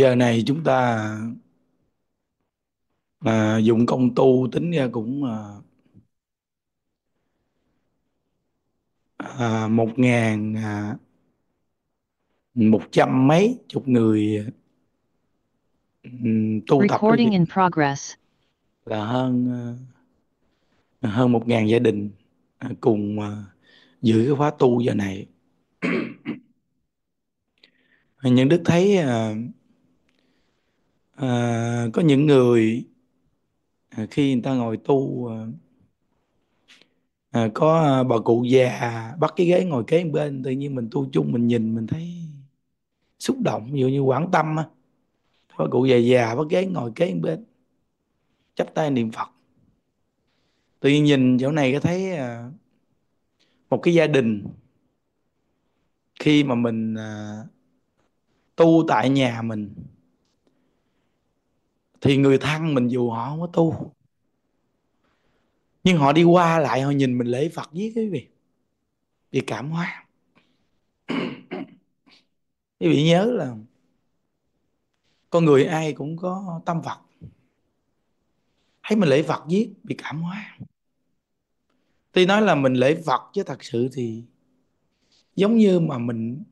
giờ này chúng ta là dùng công tu tính ra cũng à, à, một ngàn à, một trăm mấy chục người um, tu tập in progress. là hơn à, hơn một ngàn gia đình cùng à, giữ cái khóa tu giờ này những đức thấy à, à, có những người à, khi người ta ngồi tu à, à có à, bà cụ già bắt cái ghế ngồi kế bên tự nhiên mình tu chung mình nhìn mình thấy xúc động ví dụ như quảng tâm á bà cụ già già bắt ghế ngồi kế bên chắp tay niệm phật tự nhiên nhìn chỗ này có thấy à, một cái gia đình khi mà mình à, tu tại nhà mình thì người thân mình dù họ không có tu nhưng họ đi qua lại họ nhìn mình lễ phật với quý vị vì cảm hóa quý vị nhớ là con người ai cũng có tâm phật thấy mình lễ phật giết bị cảm hóa tuy nói là mình lễ phật chứ thật sự thì giống như mà mình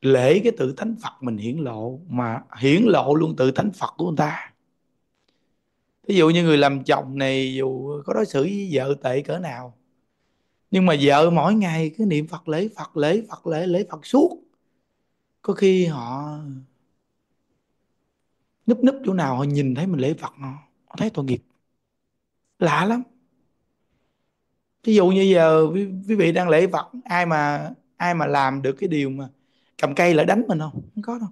lễ cái tự thánh phật mình hiển lộ mà hiển lộ luôn tự thánh phật của người ta ví dụ như người làm chồng này dù có đối xử với vợ tệ cỡ nào nhưng mà vợ mỗi ngày cứ niệm phật lễ phật lễ phật lễ lễ phật suốt có khi họ núp núp chỗ nào họ nhìn thấy mình lễ phật họ, họ thấy tội nghiệp lạ lắm ví dụ như giờ quý vị đang lễ phật ai mà ai mà làm được cái điều mà cầm cây lại đánh mình không không có đâu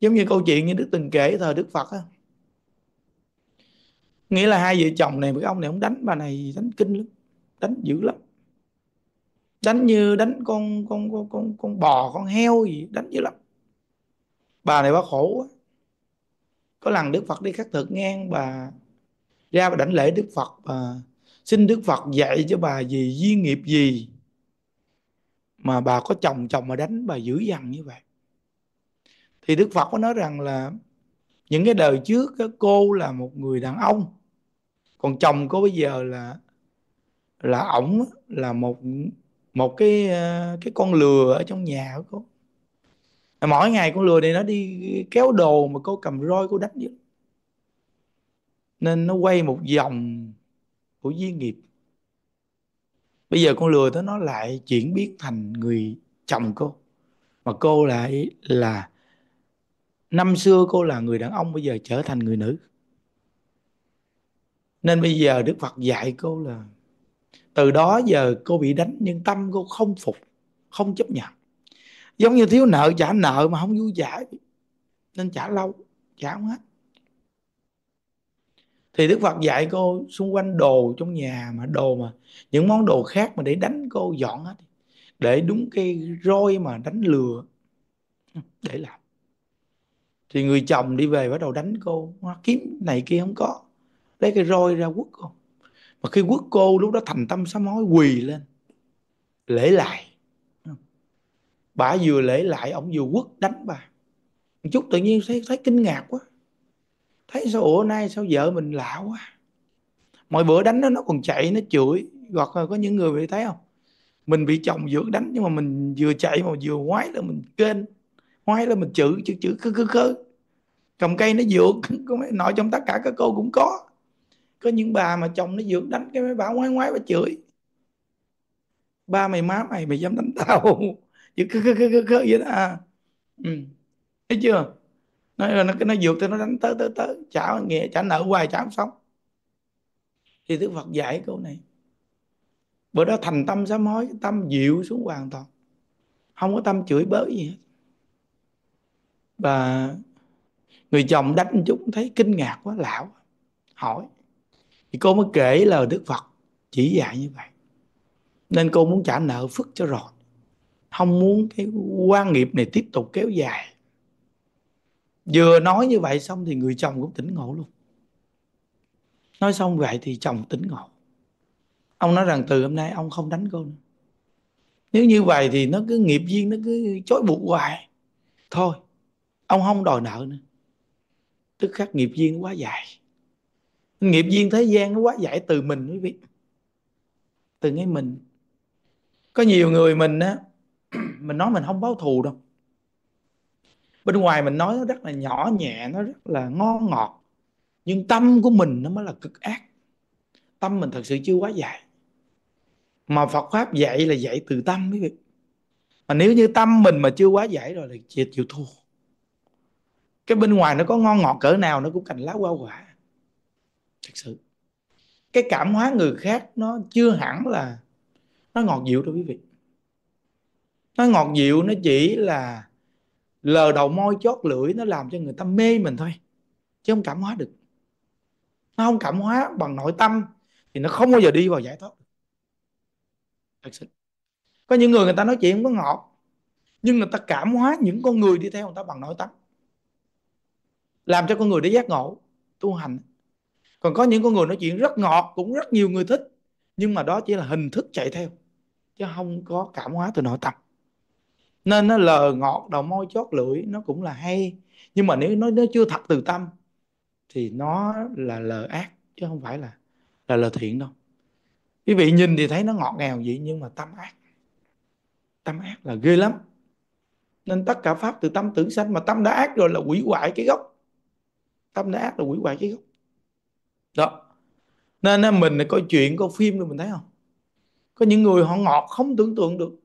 giống như câu chuyện như đức từng kể thời đức phật á nghĩa là hai vợ chồng này một ông này ông đánh bà này đánh kinh lắm đánh dữ lắm đánh như đánh con con con con con bò con heo gì đánh dữ lắm bà này bà khổ quá có lần đức phật đi khắc thực ngang bà ra bà đảnh lễ đức phật bà xin đức phật dạy cho bà gì duyên nghiệp gì mà bà có chồng chồng mà đánh bà dữ dằn như vậy thì đức phật có nói rằng là những cái đời trước cô là một người đàn ông còn chồng cô bây giờ là là ổng là một một cái ờ, cái con lừa ở trong nhà của cô mỗi ngày con lừa này nó đi kéo đồ mà cô cầm roi cô đánh vậy nên nó quay một vòng của duyên nghiệp bây giờ con lừa đó nó lại chuyển biến thành người chồng cô mà cô lại là năm xưa cô là người đàn ông bây giờ trở thành người nữ nên bây giờ đức phật dạy cô là từ đó giờ cô bị đánh nhưng tâm cô không phục không chấp nhận giống như thiếu nợ trả nợ mà không vui giải nên trả lâu trả không hết thì đức phật dạy cô xung quanh đồ trong nhà mà đồ mà những món đồ khác mà để đánh cô dọn hết để đúng cái roi mà đánh lừa để làm thì người chồng đi về bắt đầu đánh cô nó kiếm này kia không có lấy cái roi ra quất cô mà khi quất cô lúc đó thành tâm sám hối quỳ lên lễ lại bà vừa lễ lại ông vừa quất đánh bà một chút tự nhiên thấy thấy kinh ngạc quá thấy sao ủa nay sao vợ mình lạ quá mọi bữa đánh nó nó còn chạy nó chửi gọt là có những người bị thấy không mình bị chồng dưỡng đánh nhưng mà mình vừa chạy mà vừa ngoái là mình kênh ngoái là mình chữ chữ chữ cứ cứ cứ cầm cây nó dược nội trong tất cả các cô cũng có có những bà mà chồng nó dược đánh cái mấy bà ngoái ngoái và chửi ba mày má mày mày dám đánh tao chứ cứ cứ cứ cứ vậy đó à ừ. thấy chưa nó nó nó vượt tới nó đánh tới tới tới trả nghĩa trả nợ hoài trả không xong thì đức phật dạy câu này bữa đó thành tâm sám hối tâm dịu xuống hoàn toàn không có tâm chửi bới gì hết và người chồng đánh chúng thấy kinh ngạc quá lão hỏi thì cô mới kể lời đức phật chỉ dạy như vậy nên cô muốn trả nợ phức cho rồi không muốn cái quan nghiệp này tiếp tục kéo dài vừa nói như vậy xong thì người chồng cũng tỉnh ngộ luôn nói xong vậy thì chồng tỉnh ngộ ông nói rằng từ hôm nay ông không đánh cô nữa nếu như vậy thì nó cứ nghiệp duyên nó cứ chối buộc hoài thôi ông không đòi nợ nữa tức khắc nghiệp duyên quá dài nghiệp duyên thế gian nó quá dài từ mình quý vị từ ngay mình có nhiều người mình á mình nói mình không báo thù đâu bên ngoài mình nói nó rất là nhỏ nhẹ nó rất là ngon ngọt nhưng tâm của mình nó mới là cực ác tâm mình thật sự chưa quá dài mà Phật pháp dạy là dạy từ tâm quý vị mà nếu như tâm mình mà chưa quá giải rồi thì chịu chịu thua cái bên ngoài nó có ngon ngọt cỡ nào nó cũng cành lá hoa quả thật sự cái cảm hóa người khác nó chưa hẳn là nó ngọt dịu đâu quý vị nó ngọt dịu nó chỉ là lờ đầu môi chót lưỡi nó làm cho người ta mê mình thôi chứ không cảm hóa được nó không cảm hóa bằng nội tâm thì nó không bao giờ đi vào giải thoát thật sự có những người người ta nói chuyện có ngọt nhưng người ta cảm hóa những con người đi theo người ta bằng nội tâm làm cho con người để giác ngộ tu hành còn có những con người nói chuyện rất ngọt cũng rất nhiều người thích nhưng mà đó chỉ là hình thức chạy theo chứ không có cảm hóa từ nội tâm nên nó lờ ngọt đầu môi chót lưỡi nó cũng là hay nhưng mà nếu nó nó chưa thật từ tâm thì nó là lờ ác chứ không phải là là lờ thiện đâu quý vị nhìn thì thấy nó ngọt ngào vậy nhưng mà tâm ác tâm ác là ghê lắm nên tất cả pháp từ tâm tưởng sanh mà tâm đã ác rồi là quỷ hoại cái gốc tâm đã ác là quỷ hoại cái gốc đó nên mình coi chuyện coi phim rồi mình thấy không có những người họ ngọt không tưởng tượng được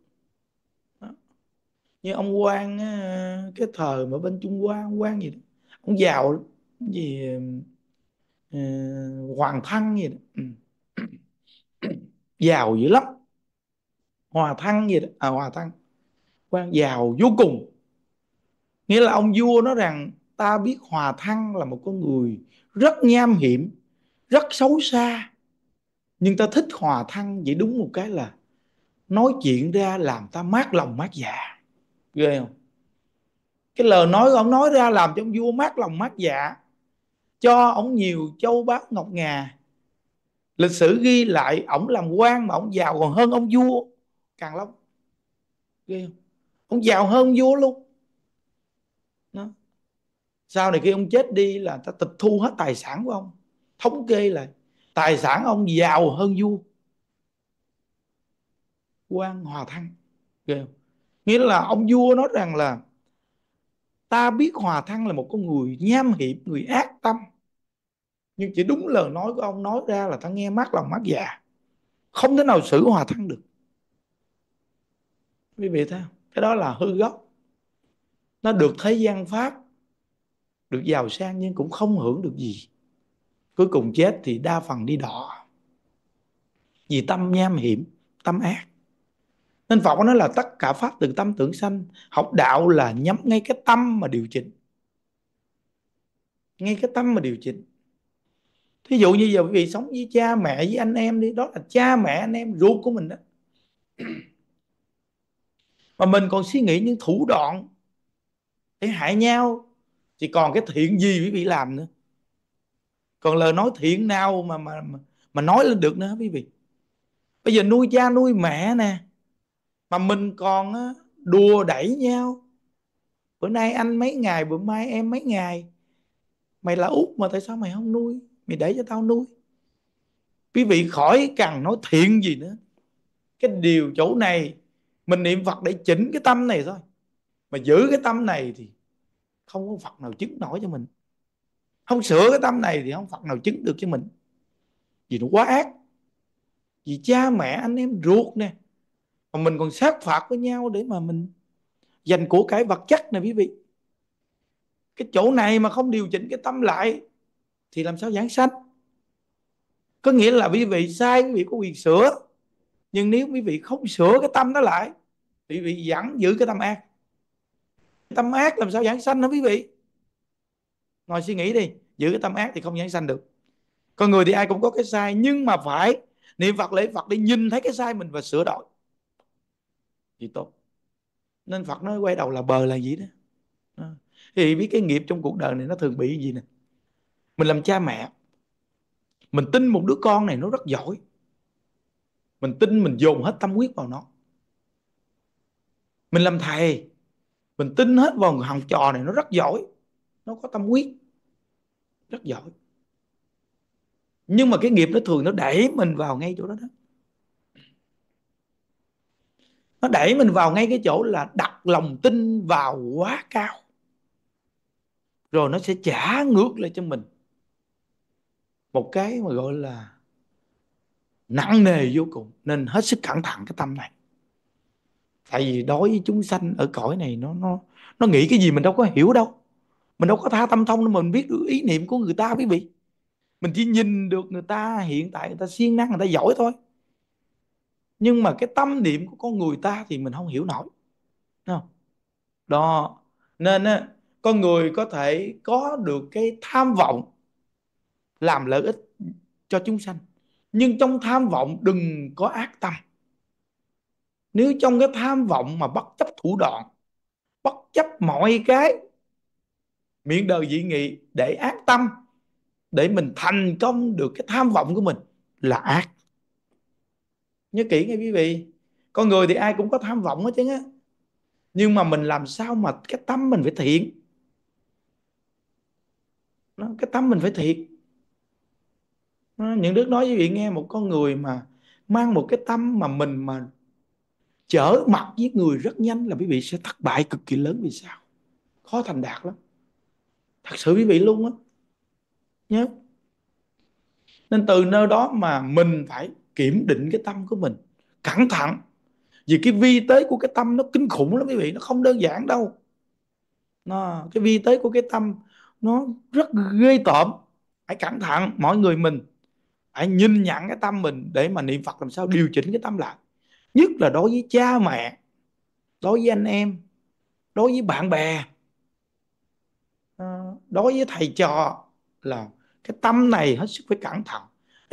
như ông quan cái thời mà bên Trung Hoa ông quan gì đó ông giàu gì uh, Hoàng Thăng gì đó ừ. giàu dữ lắm Hòa Thăng gì đó à Hòa Thăng quan giàu vô cùng nghĩa là ông vua nói rằng ta biết Hòa Thăng là một con người rất nham hiểm rất xấu xa nhưng ta thích Hòa Thăng vậy đúng một cái là nói chuyện ra làm ta mát lòng mát dạ ghê không cái lời nói ông nói ra làm cho ông vua mát lòng mát dạ cho ông nhiều châu báu ngọc ngà lịch sử ghi lại ông làm quan mà ông giàu còn hơn ông vua càng long ghê không ông giàu hơn vua luôn đó. sau này khi ông chết đi là ta tịch thu hết tài sản của ông thống kê lại tài sản ông giàu hơn vua quan hòa thăng ghê không nghĩa là ông vua nói rằng là ta biết hòa thăng là một con người nham hiểm người ác tâm nhưng chỉ đúng lời nói của ông nói ra là ta nghe mắt lòng mắt già dạ. không thể nào xử hòa thăng được quý vị thấy cái đó là hư gốc nó được thế gian pháp được giàu sang nhưng cũng không hưởng được gì cuối cùng chết thì đa phần đi đỏ vì tâm nham hiểm tâm ác nên Phật nói là tất cả pháp từ tâm tưởng sanh học đạo là nhắm ngay cái tâm mà điều chỉnh ngay cái tâm mà điều chỉnh thí dụ như giờ quý vị sống với cha mẹ với anh em đi đó là cha mẹ anh em ruột của mình đó mà mình còn suy nghĩ những thủ đoạn để hại nhau thì còn cái thiện gì quý vị làm nữa còn lời nói thiện nào mà mà mà nói lên được nữa quý vị bây giờ nuôi cha nuôi mẹ nè mà mình còn đùa đẩy nhau bữa nay anh mấy ngày bữa mai em mấy ngày mày là út mà tại sao mày không nuôi mày để cho tao nuôi quý vị khỏi cần nói thiện gì nữa cái điều chỗ này mình niệm phật để chỉnh cái tâm này thôi mà giữ cái tâm này thì không có phật nào chứng nổi cho mình không sửa cái tâm này thì không phật nào chứng được cho mình vì nó quá ác vì cha mẹ anh em ruột nè mà mình còn sát phạt với nhau để mà mình dành của cải vật chất này quý vị cái chỗ này mà không điều chỉnh cái tâm lại thì làm sao giảng sanh có nghĩa là quý vị sai quý vị có quyền sửa nhưng nếu quý vị không sửa cái tâm đó lại quý vị vẫn giữ cái tâm ác tâm ác làm sao giảng sanh đó, quý vị ngồi suy nghĩ đi giữ cái tâm ác thì không giảng sanh được con người thì ai cũng có cái sai nhưng mà phải niệm phật lễ phật để nhìn thấy cái sai mình và sửa đổi thì tốt nên phật nói quay đầu là bờ là gì đó thì biết cái nghiệp trong cuộc đời này nó thường bị gì nè mình làm cha mẹ mình tin một đứa con này nó rất giỏi mình tin mình dồn hết tâm huyết vào nó mình làm thầy mình tin hết vào học trò này nó rất giỏi nó có tâm huyết rất giỏi nhưng mà cái nghiệp nó thường nó đẩy mình vào ngay chỗ đó đó nó đẩy mình vào ngay cái chỗ là đặt lòng tin vào quá cao rồi nó sẽ trả ngược lại cho mình một cái mà gọi là nặng nề vô cùng nên hết sức cẩn thận cái tâm này tại vì đối với chúng sanh ở cõi này nó nó nó nghĩ cái gì mình đâu có hiểu đâu mình đâu có tha tâm thông đâu mình biết được ý niệm của người ta quý vị mình chỉ nhìn được người ta hiện tại người ta siêng năng người ta giỏi thôi nhưng mà cái tâm niệm của con người ta thì mình không hiểu nổi không? đó nên con người có thể có được cái tham vọng làm lợi ích cho chúng sanh nhưng trong tham vọng đừng có ác tâm nếu trong cái tham vọng mà bất chấp thủ đoạn bất chấp mọi cái miệng đời dị nghị để ác tâm để mình thành công được cái tham vọng của mình là ác nhớ kỹ nghe quý vị con người thì ai cũng có tham vọng hết chứ á nhưng mà mình làm sao mà cái tâm mình phải thiện nó cái tâm mình phải thiện nó, những đức nói với vị nghe một con người mà mang một cái tâm mà mình mà trở mặt với người rất nhanh là quý vị sẽ thất bại cực kỳ lớn vì sao khó thành đạt lắm thật sự quý vị luôn á nhớ nên từ nơi đó mà mình phải kiểm định cái tâm của mình cẩn thận vì cái vi tế của cái tâm nó kinh khủng lắm quý vị nó không đơn giản đâu nó, cái vi tế của cái tâm nó rất ghê tởm hãy cẩn thận mọi người mình hãy nhìn nhận cái tâm mình để mà niệm phật làm sao điều chỉnh cái tâm lại nhất là đối với cha mẹ đối với anh em đối với bạn bè ờ, đối với thầy trò là cái tâm này hết sức phải cẩn thận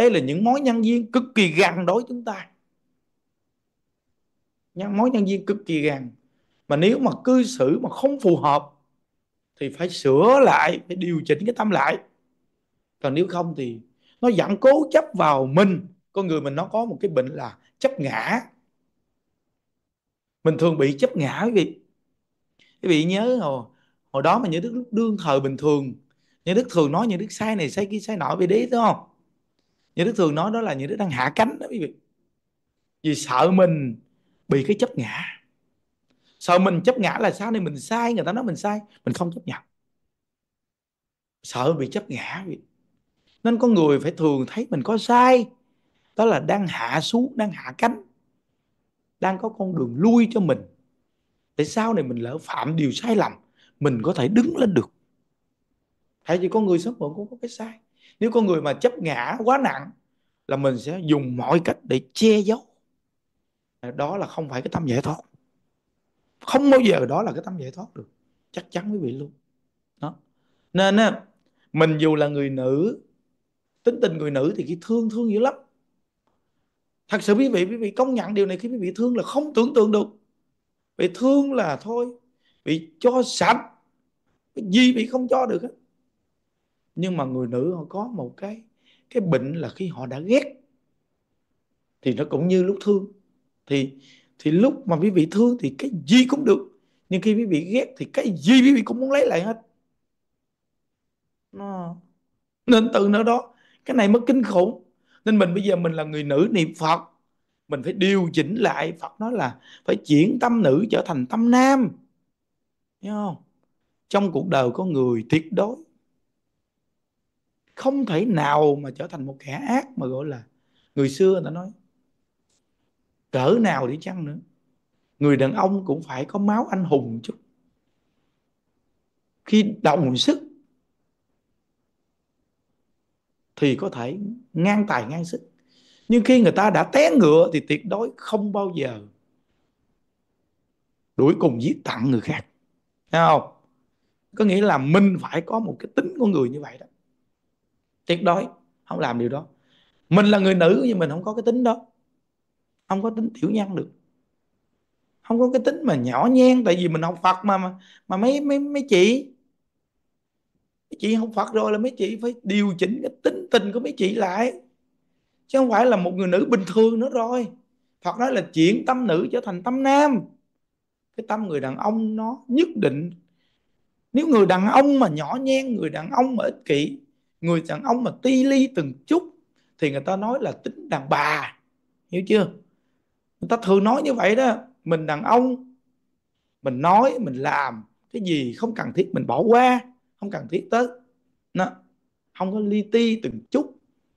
hay là những mối nhân viên cực kỳ gần đối chúng ta nhân mối nhân viên cực kỳ gần mà nếu mà cư xử mà không phù hợp thì phải sửa lại phải điều chỉnh cái tâm lại còn nếu không thì nó vẫn cố chấp vào mình con người mình nó có một cái bệnh là chấp ngã mình thường bị chấp ngã quý vị quý vị nhớ hồi, hồi đó mà những đức lúc đương thời bình thường những đức thường nói những đức sai này sai kia sai nọ về đế đúng không những đức thường nói đó là những đứa đang hạ cánh đó quý vị vì sợ mình bị cái chấp ngã sợ mình chấp ngã là sao nên mình sai người ta nói mình sai mình không chấp nhận sợ bị chấp ngã vậy. nên có người phải thường thấy mình có sai đó là đang hạ xuống đang hạ cánh đang có con đường lui cho mình tại sao này mình lỡ phạm điều sai lầm mình có thể đứng lên được hay chỉ có người sống vẫn cũng có cái sai nếu con người mà chấp ngã quá nặng là mình sẽ dùng mọi cách để che giấu đó là không phải cái tâm giải thoát không bao giờ đó là cái tâm giải thoát được chắc chắn quý vị luôn đó nên á mình dù là người nữ tính tình người nữ thì khi thương thương dữ lắm thật sự quý vị quý vị công nhận điều này khi quý vị thương là không tưởng tượng được bị thương là thôi bị cho sạch cái gì bị không cho được hết nhưng mà người nữ họ có một cái cái bệnh là khi họ đã ghét thì nó cũng như lúc thương thì thì lúc mà quý vị thương thì cái gì cũng được nhưng khi quý vị ghét thì cái gì quý vị cũng muốn lấy lại hết nó nên từ nơi đó cái này mới kinh khủng nên mình bây giờ mình là người nữ niệm phật mình phải điều chỉnh lại phật nói là phải chuyển tâm nữ trở thành tâm nam Thấy không trong cuộc đời có người tuyệt đối không thể nào mà trở thành một kẻ ác mà gọi là người xưa người ta nói cỡ nào đi chăng nữa người đàn ông cũng phải có máu anh hùng chứ khi đồng sức thì có thể ngang tài ngang sức nhưng khi người ta đã té ngựa thì tuyệt đối không bao giờ đuổi cùng giết tặng người khác Thấy không có nghĩa là mình phải có một cái tính của người như vậy đó tuyệt đối không làm điều đó mình là người nữ nhưng mình không có cái tính đó không có tính tiểu nhân được không có cái tính mà nhỏ nhen tại vì mình học Phật mà mà, mà mấy mấy mấy chị mấy chị học Phật rồi là mấy chị phải điều chỉnh cái tính tình của mấy chị lại chứ không phải là một người nữ bình thường nữa rồi Phật nói là chuyển tâm nữ trở thành tâm nam cái tâm người đàn ông nó nhất định nếu người đàn ông mà nhỏ nhen người đàn ông mà ích kỷ người đàn ông mà ti li từng chút thì người ta nói là tính đàn bà hiểu chưa người ta thường nói như vậy đó mình đàn ông mình nói mình làm cái gì không cần thiết mình bỏ qua không cần thiết tới nó không có li ti từng chút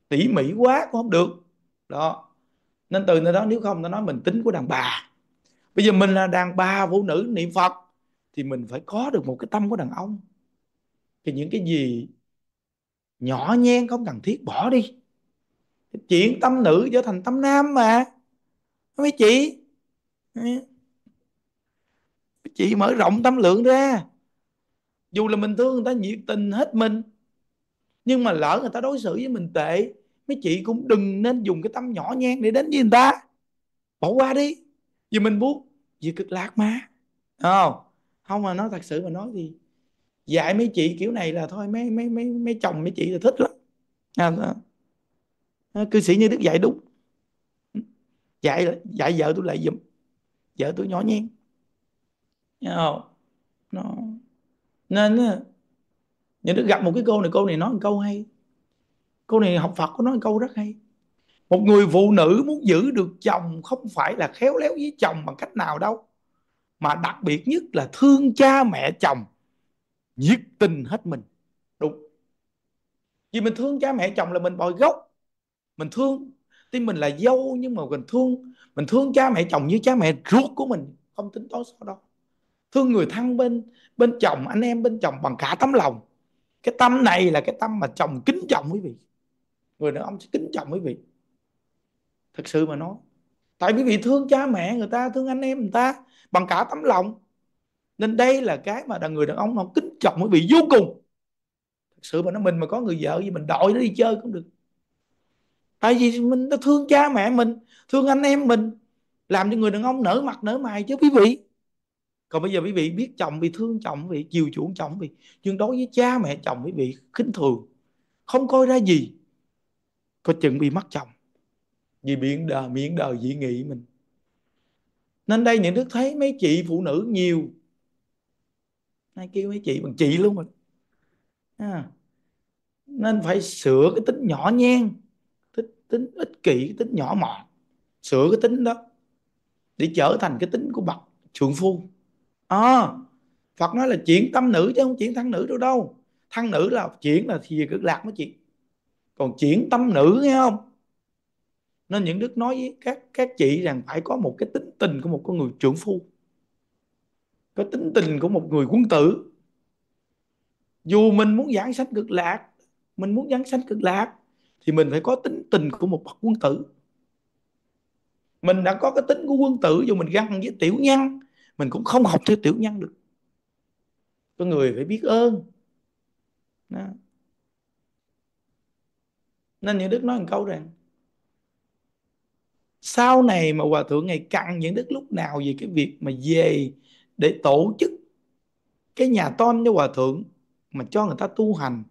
tỉ mỉ quá cũng không được đó nên từ nơi đó nếu không nó nói mình tính của đàn bà bây giờ mình là đàn bà phụ nữ niệm phật thì mình phải có được một cái tâm của đàn ông thì những cái gì nhỏ nhen không cần thiết bỏ đi chuyện tâm nữ trở thành tâm nam mà mấy chị chị mở rộng tâm lượng ra dù là mình thương người ta nhiệt tình hết mình nhưng mà lỡ người ta đối xử với mình tệ mấy chị cũng đừng nên dùng cái tâm nhỏ nhen để đến với người ta bỏ qua đi vì mình muốn vì cực lạc mà không không mà nói thật sự mà nói thì dạy mấy chị kiểu này là thôi mấy mấy mấy mấy chồng mấy chị là thích lắm à, cư sĩ như đức dạy đúng dạy dạy vợ tôi lại giùm vợ tôi nhỏ nhen không? nó nên như đức gặp một cái cô này cô này nói một câu hay cô này học phật có nói một câu rất hay một người phụ nữ muốn giữ được chồng không phải là khéo léo với chồng bằng cách nào đâu mà đặc biệt nhất là thương cha mẹ chồng nhiệt tình hết mình đúng vì mình thương cha mẹ chồng là mình bồi gốc mình thương tuy mình là dâu nhưng mà mình thương mình thương cha mẹ chồng như cha mẹ ruột của mình không tính toán sau đó thương người thân bên bên chồng anh em bên chồng bằng cả tấm lòng cái tâm này là cái tâm mà chồng kính trọng quý vị người đàn ông sẽ kính trọng quý vị thật sự mà nói tại quý vị thương cha mẹ người ta thương anh em người ta bằng cả tấm lòng nên đây là cái mà đàn người đàn ông nó kính trọng quý vị vô cùng thật sự mà nó mình mà có người vợ gì mình đội nó đi chơi cũng được tại vì mình nó thương cha mẹ mình thương anh em mình làm cho người đàn ông nở mặt nở mày chứ quý vị còn bây giờ quý vị biết chồng bị thương chồng vì chiều chuộng chồng vì nhưng đối với cha mẹ chồng quý vị khinh thường không coi ra gì có chừng bị mất chồng vì miệng đời miệng đời dị nghị mình nên đây những đức thấy mấy chị phụ nữ nhiều hay kêu mấy chị bằng chị luôn rồi à. nên phải sửa cái tính nhỏ nhen tính, tính ích kỷ cái tính nhỏ mọn sửa cái tính đó để trở thành cái tính của bậc trượng phu à, Phật nói là chuyển tâm nữ chứ không chuyển thân nữ đâu đâu thân nữ là chuyển là thì cực lạc mới chị còn chuyển tâm nữ nghe không nên những đức nói với các các chị rằng phải có một cái tính tình của một con người trưởng phu có tính tình của một người quân tử dù mình muốn giảng sách cực lạc mình muốn giảng sách cực lạc thì mình phải có tính tình của một bậc quân tử mình đã có cái tính của quân tử dù mình găng với tiểu nhân mình cũng không học theo tiểu nhân được có người phải biết ơn Đó. nên những đức nói một câu rằng sau này mà hòa thượng ngày cặn những đức lúc nào vì cái việc mà về để tổ chức cái nhà tôn cho hòa thượng mà cho người ta tu hành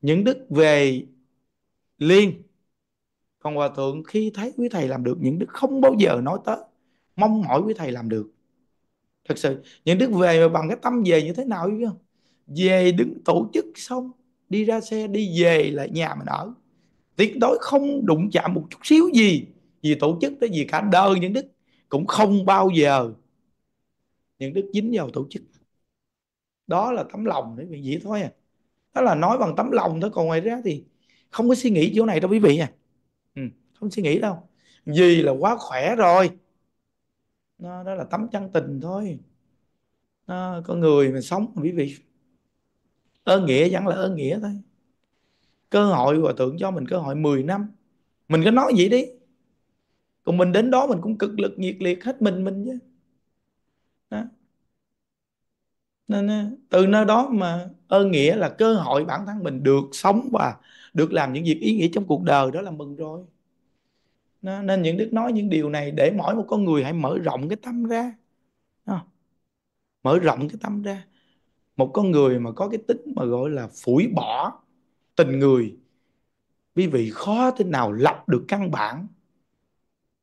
những đức về liên còn hòa thượng khi thấy quý thầy làm được những đức không bao giờ nói tới mong mỏi quý thầy làm được thật sự những đức về mà bằng cái tâm về như thế nào biết không về đứng tổ chức xong đi ra xe đi về lại nhà mình ở tuyệt đối không đụng chạm một chút xíu gì vì tổ chức tới vì cả đời những đức cũng không bao giờ những đức dính vào tổ chức đó là tấm lòng đấy quý vị thôi à đó là nói bằng tấm lòng thôi còn ngoài ra thì không có suy nghĩ chỗ này đâu quý vị à ừ, không suy nghĩ đâu vì là quá khỏe rồi đó, đó là tấm chân tình thôi đó, con người mình sống quý vị ơn nghĩa vẫn là ơn nghĩa thôi cơ hội và tưởng cho mình cơ hội 10 năm mình cứ nói vậy đi còn mình đến đó mình cũng cực lực nhiệt liệt hết mình mình chứ đó nên à, từ nơi đó mà ơn nghĩa là cơ hội bản thân mình được sống và được làm những việc ý nghĩa trong cuộc đời đó là mừng rồi nên những đức nói những điều này để mỗi một con người hãy mở rộng cái tâm ra mở rộng cái tâm ra một con người mà có cái tính mà gọi là phủi bỏ tình người quý vị khó thế nào lập được căn bản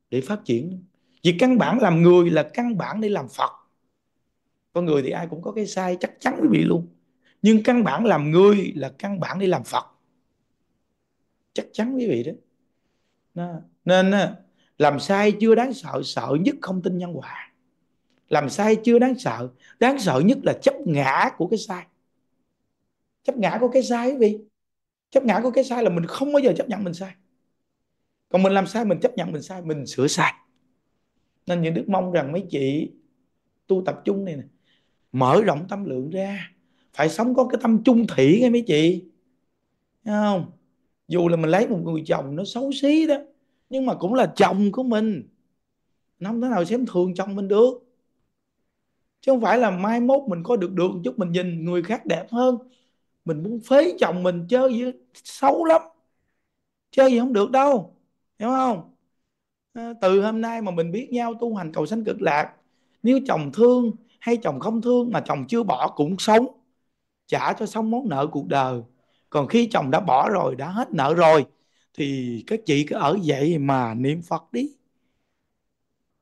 để phát triển vì căn bản làm người là căn bản để làm phật con người thì ai cũng có cái sai chắc chắn quý vị luôn nhưng căn bản làm người là căn bản đi làm phật chắc chắn quý vị đó nên làm sai chưa đáng sợ sợ nhất không tin nhân quả làm sai chưa đáng sợ đáng sợ nhất là chấp ngã của cái sai chấp ngã của cái sai quý vị chấp ngã của cái sai là mình không bao giờ chấp nhận mình sai còn mình làm sai mình chấp nhận mình sai mình sửa sai nên những đức mong rằng mấy chị tu tập chung này nè mở rộng tâm lượng ra phải sống có cái tâm chung thủy nghe mấy chị Thấy không dù là mình lấy một người chồng nó xấu xí đó nhưng mà cũng là chồng của mình nó không thể nào xem thường chồng mình được chứ không phải là mai mốt mình có được được chút mình nhìn người khác đẹp hơn mình muốn phế chồng mình chơi gì xấu lắm chơi gì không được đâu hiểu không ờ, từ hôm nay mà mình biết nhau tu hành cầu sanh cực lạc nếu chồng thương hay chồng không thương mà chồng chưa bỏ cũng sống trả cho xong món nợ cuộc đời còn khi chồng đã bỏ rồi đã hết nợ rồi thì các chị cứ ở vậy mà niệm phật đi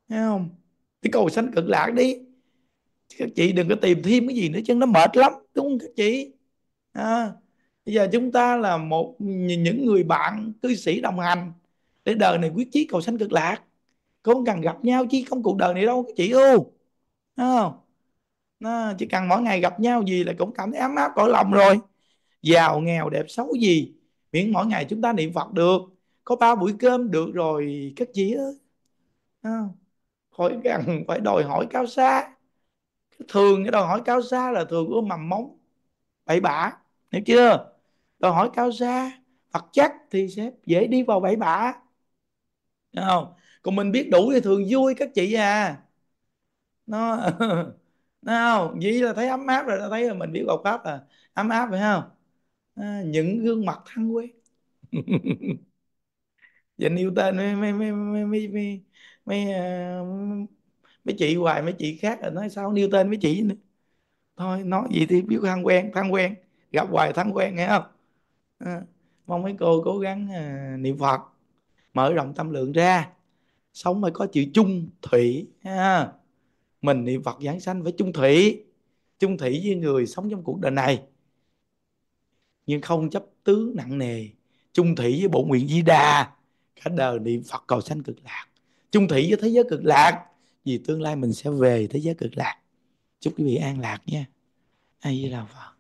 nghe không cái cầu sanh cực lạc đi các chị đừng có tìm thêm cái gì nữa chứ nó mệt lắm đúng không các chị à, bây giờ chúng ta là một những người bạn cư sĩ đồng hành để đời này quyết chí cầu sanh cực lạc không cần gặp nhau chứ không cuộc đời này đâu các chị ưu không nó chỉ cần mỗi ngày gặp nhau gì là cũng cảm thấy ấm áp cõi lòng rồi giàu nghèo đẹp xấu gì miễn mỗi ngày chúng ta niệm phật được có ba buổi cơm được rồi các chị đó à, khỏi cần phải đòi hỏi cao xa thường cái đòi hỏi cao xa là thường ưa mầm móng bậy bạ hiểu chưa đòi hỏi cao xa vật chất thì sẽ dễ đi vào bậy bạ Đúng không còn mình biết đủ thì thường vui các chị à nó nào không vậy là thấy ấm áp rồi ta thấy là mình biết Phật pháp là ấm áp phải không à, những gương mặt thân quen dành yêu tên mấy mấy mấy mấy mấy mấy, mấy, ờ, mấy chị hoài mấy chị khác rồi nói sao yêu tên mấy chị nữa thôi nói gì thì biết thân quen thân quen gặp hoài thân quen nghe không à, mong mấy cô cố gắng à, niệm phật mở rộng tâm lượng ra sống phải có chữ chung thủy ha mình niệm Phật giảng sanh với chung thủy chung thủy với người sống trong cuộc đời này nhưng không chấp tứ nặng nề chung thủy với bộ nguyện di đà cả đời niệm Phật cầu sanh cực lạc chung thủy với thế giới cực lạc vì tương lai mình sẽ về thế giới cực lạc chúc quý vị an lạc nha ai với đạo Phật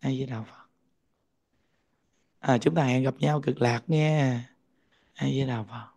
ai với đạo Phật à, chúng ta hẹn gặp nhau cực lạc nghe ai với đạo Phật